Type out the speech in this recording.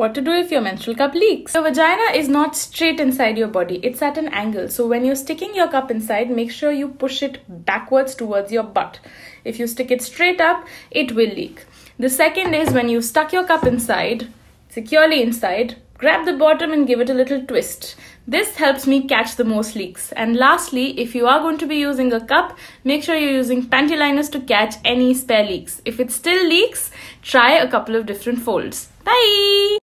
What to do if your menstrual cup leaks? Your vagina is not straight inside your body, it's at an angle. So when you're sticking your cup inside, make sure you push it backwards towards your butt. If you stick it straight up, it will leak. The second is when you stuck your cup inside, securely inside, grab the bottom and give it a little twist. This helps me catch the most leaks. And lastly, if you are going to be using a cup, make sure you're using panty liners to catch any spare leaks. If it still leaks, try a couple of different folds. Bye!